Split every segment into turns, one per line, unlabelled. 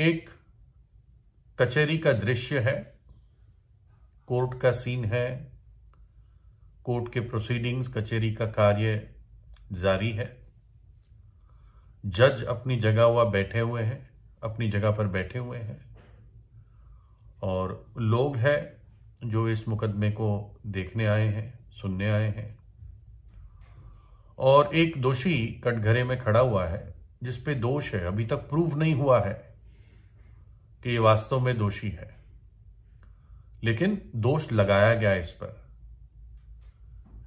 एक कचहरी का दृश्य है कोर्ट का सीन है कोर्ट के प्रोसीडिंग्स कचहरी का कार्य जारी है जज अपनी जगह हुआ बैठे हुए हैं अपनी जगह पर बैठे हुए हैं और लोग हैं जो इस मुकदमे को देखने आए हैं सुनने आए हैं और एक दोषी कटघरे में खड़ा हुआ है जिस पे दोष है अभी तक प्रूव नहीं हुआ है कि ये वास्तव में दोषी है लेकिन दोष लगाया गया इस पर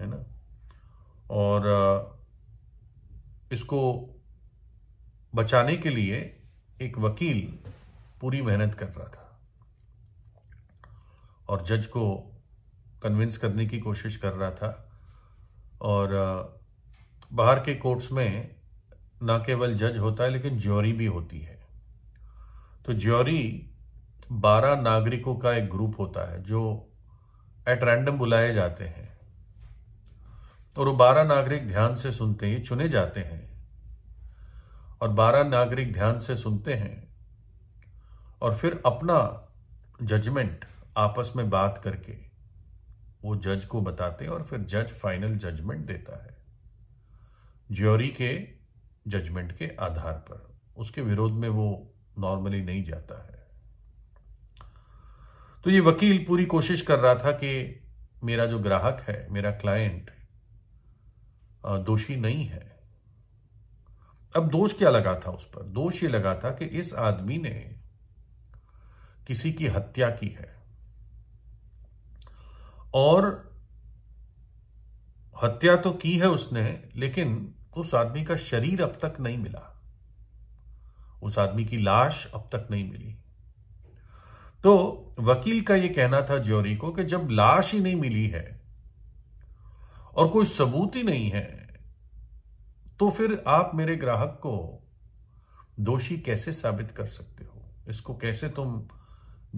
है ना और इसको बचाने के लिए एक वकील पूरी मेहनत कर रहा था और जज को कन्विंस करने की कोशिश कर रहा था और बाहर के कोर्ट्स में ना केवल जज होता है लेकिन ज्योरी भी होती है तो ज्योरी बारह नागरिकों का एक ग्रुप होता है जो एट रैंडम बुलाए जाते हैं और वो बारह नागरिक ध्यान से सुनते हैं चुने जाते हैं और बारह नागरिक ध्यान से सुनते हैं और फिर अपना जजमेंट आपस में बात करके वो जज को बताते हैं और फिर जज फाइनल जजमेंट देता है ज्योरी के जजमेंट के आधार पर उसके विरोध में वो नॉर्मली नहीं जाता है तो ये वकील पूरी कोशिश कर रहा था कि मेरा जो ग्राहक है मेरा क्लाइंट दोषी नहीं है अब दोष क्या लगा था उस पर दोष ये लगा था कि इस आदमी ने किसी की हत्या की है और हत्या तो की है उसने लेकिन उस आदमी का शरीर अब तक नहीं मिला उस आदमी की लाश अब तक नहीं मिली तो वकील का यह कहना था ज्योरी को कि जब लाश ही नहीं मिली है और कोई सबूत ही नहीं है तो फिर आप मेरे ग्राहक को दोषी कैसे साबित कर सकते हो इसको कैसे तुम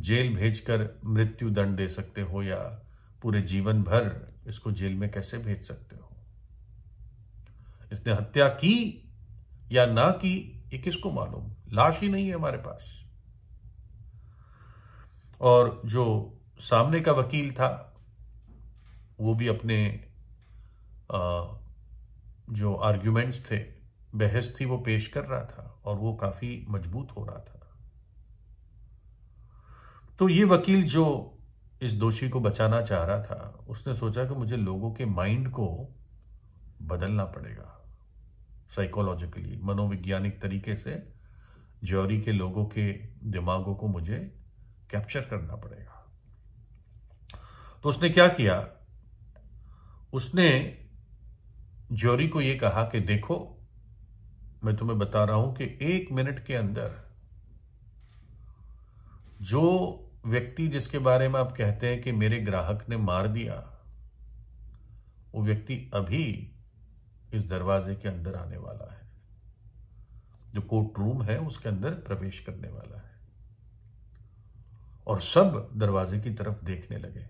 जेल भेजकर मृत्यु दंड दे सकते हो या पूरे जीवन भर इसको जेल में कैसे भेज सकते हो इसने हत्या की या ना की ये किसको मालूम लाश ही नहीं है हमारे पास और जो सामने का वकील था वो भी अपने आ, जो आर्ग्यूमेंट्स थे बहस थी वो पेश कर रहा था और वो काफी मजबूत हो रहा था तो ये वकील जो इस दोषी को बचाना चाह रहा था उसने सोचा कि मुझे लोगों के माइंड को बदलना पड़ेगा साइकोलॉजिकली मनोवैज्ञानिक तरीके से जौहरी के लोगों के दिमागों को मुझे कैप्चर करना पड़ेगा तो उसने क्या किया उसने जौहरी को यह कहा कि देखो मैं तुम्हें बता रहा हूं कि एक मिनट के अंदर जो व्यक्ति जिसके बारे में आप कहते हैं कि मेरे ग्राहक ने मार दिया वो व्यक्ति अभी इस दरवाजे के अंदर आने वाला है जो कोर्ट रूम है उसके अंदर प्रवेश करने वाला है और सब दरवाजे की तरफ देखने लगे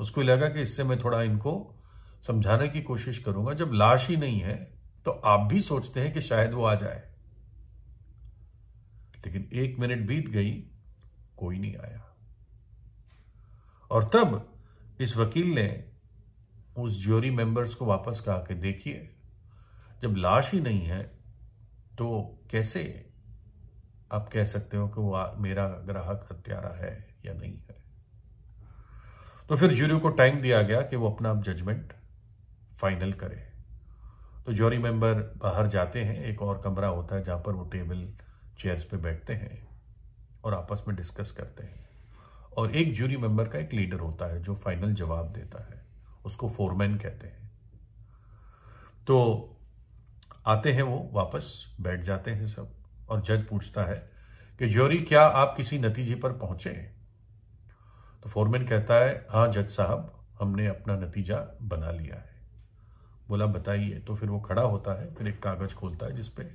उसको लगा कि इससे मैं थोड़ा इनको समझाने की कोशिश करूंगा जब लाश ही नहीं है तो आप भी सोचते हैं कि शायद वो आ जाए लेकिन एक मिनट बीत गई कोई नहीं आया और तब इस वकील ने उस ज्योरी मेंबर्स को वापस कहा कि देखिए जब लाश ही नहीं है तो कैसे आप कह सकते हो कि वो मेरा ग्राहक हत्यारा है या नहीं है तो फिर ज्यूरी को टाइम दिया गया कि वो अपना जजमेंट फाइनल करे तो ज्योरी मेंबर बाहर जाते हैं एक और कमरा होता है जहां पर वो टेबल चेयर्स पे बैठते हैं और आपस में डिस्कस करते हैं और एक ज्यूरी मेंबर का एक लीडर होता है जो फाइनल जवाब देता है उसको फोरमैन कहते हैं तो आते हैं वो वापस बैठ जाते हैं सब और जज पूछता है कि ज्योरी क्या आप किसी नतीजे पर पहुंचे तो फोरमैन कहता है हाँ जज साहब हमने अपना नतीजा बना लिया है बोला बताइए तो फिर वो खड़ा होता है फिर एक कागज खोलता है जिसपे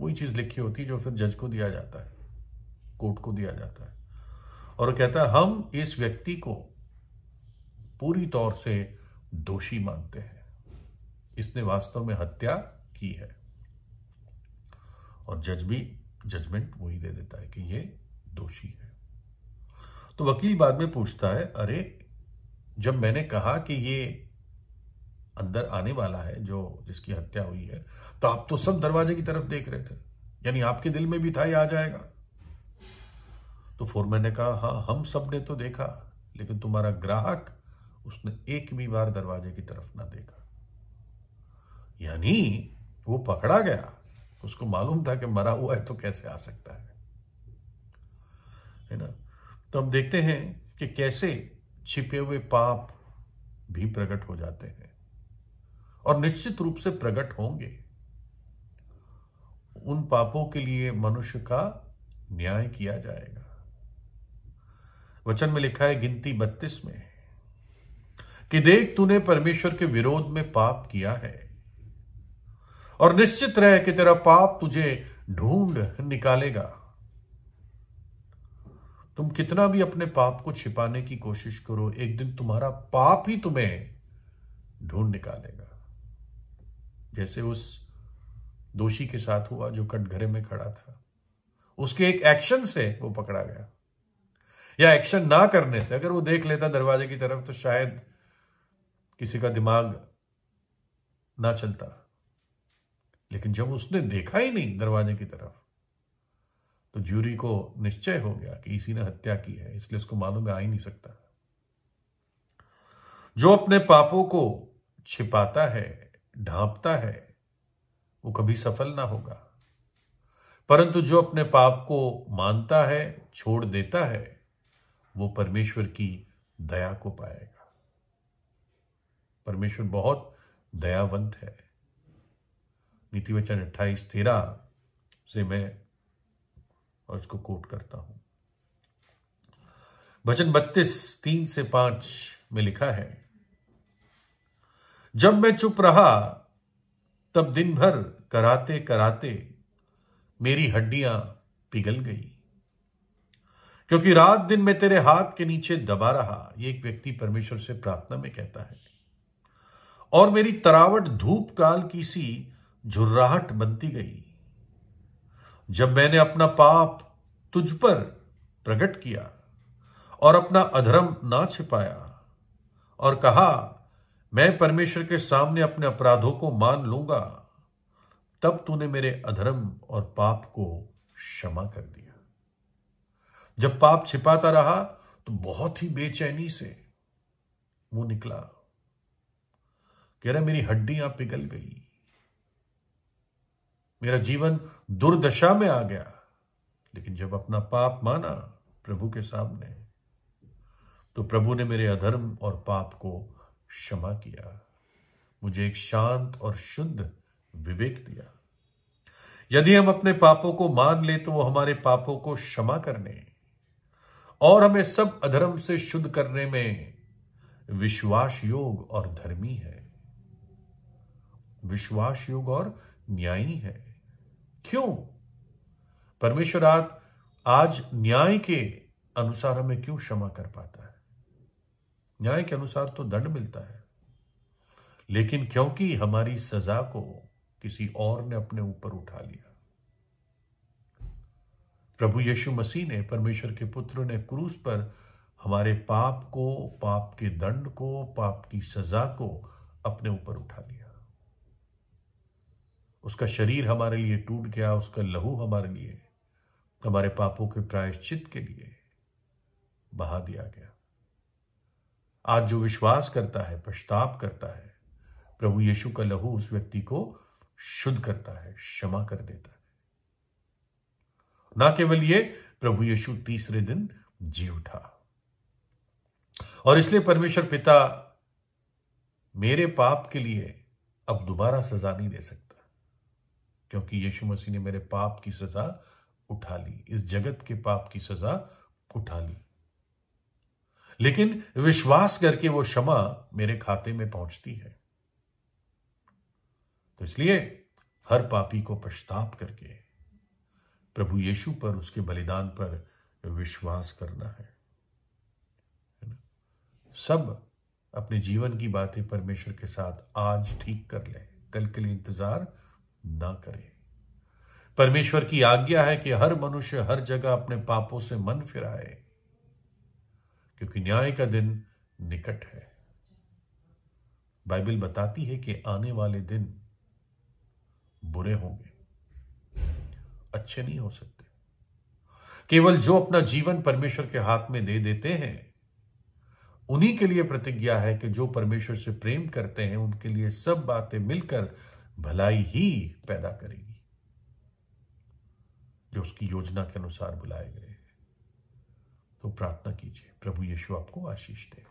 वही चीज लिखी होती है जो फिर जज को दिया जाता है कोर्ट को दिया जाता है और कहता है हम इस व्यक्ति को पूरी तौर से दोषी मानते हैं इसने वास्तव में हत्या की है और जज भी जजमेंट वही दे देता है कि ये दोषी है तो वकील बाद में पूछता है अरे जब मैंने कहा कि ये अंदर आने वाला है जो जिसकी हत्या हुई है तो आप तो सब दरवाजे की तरफ देख रहे थे यानी आपके दिल में भी था ये आ जाएगा तो फोरमैन ने कहा हाँ हम सब ने तो देखा लेकिन तुम्हारा ग्राहक उसने एक भी बार दरवाजे की तरफ ना देखा यानी वो पकड़ा गया उसको मालूम था कि मरा हुआ है तो कैसे आ सकता है है ना तो हम देखते हैं कि कैसे छिपे हुए पाप भी प्रकट हो जाते हैं और निश्चित रूप से प्रकट होंगे उन पापों के लिए मनुष्य का न्याय किया जाएगा वचन में लिखा है गिनती बत्तीस में कि देख तूने परमेश्वर के विरोध में पाप किया है और निश्चित रहे कि तेरा पाप तुझे ढूंढ निकालेगा तुम कितना भी अपने पाप को छिपाने की कोशिश करो एक दिन तुम्हारा पाप ही तुम्हें ढूंढ निकालेगा जैसे उस दोषी के साथ हुआ जो कटघरे में खड़ा था उसके एक एक्शन से वो पकड़ा गया या एक्शन ना करने से अगर वो देख लेता दरवाजे की तरफ तो शायद किसी का दिमाग ना चलता लेकिन जब उसने देखा ही नहीं दरवाजे की तरफ तो ज्यूरी को निश्चय हो गया कि इसी ने हत्या की है इसलिए उसको मालूम आ ही नहीं सकता जो अपने पापों को छिपाता है ढांपता है वो कभी सफल ना होगा परंतु जो अपने पाप को मानता है छोड़ देता है वो परमेश्वर की दया को पाएगा परमेश्वर बहुत दयावंत है नीति वचन अट्ठाईस तेरह से मैं और इसको कोट करता हूं वचन बत्तीस तीन से पांच में लिखा है जब मैं चुप रहा तब दिन भर कराते कराते मेरी हड्डियां पिघल गई क्योंकि रात दिन मैं तेरे हाथ के नीचे दबा रहा ये एक व्यक्ति परमेश्वर से प्रार्थना में कहता है और मेरी तरावट धूप काल की सी झुर्राहट बनती गई जब मैंने अपना पाप तुझ पर प्रकट किया और अपना अधर्म ना छिपाया और कहा मैं परमेश्वर के सामने अपने अपराधों को मान लूंगा तब तूने मेरे अधर्म और पाप को क्षमा कर दिया जब पाप छिपाता रहा तो बहुत ही बेचैनी से मुंह निकला कह रहे मेरी हड्डियां पिघल गई मेरा जीवन दुर्दशा में आ गया लेकिन जब अपना पाप माना प्रभु के सामने तो प्रभु ने मेरे अधर्म और पाप को क्षमा किया मुझे एक शांत और शुद्ध विवेक दिया यदि हम अपने पापों को मान ले तो वो हमारे पापों को क्षमा करने और हमें सब अधर्म से शुद्ध करने में विश्वास योग और धर्मी है विश्वास योग और न्यायी है क्यों आज आज न्याय के अनुसार हमें क्यों क्षमा कर पाता है न्याय के अनुसार तो दंड मिलता है लेकिन क्योंकि हमारी सजा को किसी और ने अपने ऊपर उठा लिया प्रभु यीशु मसीह ने परमेश्वर के पुत्र ने क्रूस पर हमारे पाप को पाप के दंड को पाप की सजा को अपने ऊपर उठा लिया उसका शरीर हमारे लिए टूट गया उसका लहू हमारे लिए हमारे पापों के प्रायश्चित के लिए बहा दिया गया आज जो विश्वास करता है पश्चाताप करता है प्रभु यीशु का लहू उस व्यक्ति को शुद्ध करता है क्षमा कर देता है ना केवल ये प्रभु यीशु तीसरे दिन जी उठा और इसलिए परमेश्वर पिता मेरे पाप के लिए अब दोबारा सजा नहीं दे सकते क्योंकि यीशु मसीह ने मेरे पाप की सजा उठा ली इस जगत के पाप की सजा उठा ली लेकिन विश्वास करके वो क्षमा मेरे खाते में पहुंचती है तो इसलिए हर पापी को पश्चाताप करके प्रभु यीशु पर उसके बलिदान पर विश्वास करना है सब अपने जीवन की बातें परमेश्वर के साथ आज ठीक कर लें कल के लिए इंतजार ना करे परमेश्वर की आज्ञा है कि हर मनुष्य हर जगह अपने पापों से मन फिराए क्योंकि न्याय का दिन निकट है बाइबल बताती है कि आने वाले दिन बुरे होंगे अच्छे नहीं हो सकते केवल जो अपना जीवन परमेश्वर के हाथ में दे देते हैं उन्हीं के लिए प्रतिज्ञा है कि जो परमेश्वर से प्रेम करते हैं उनके लिए सब बातें मिलकर भलाई ही पैदा करेगी जो उसकी योजना के अनुसार बुलाए गए हैं तो प्रार्थना कीजिए प्रभु यीशु आपको आशीष दे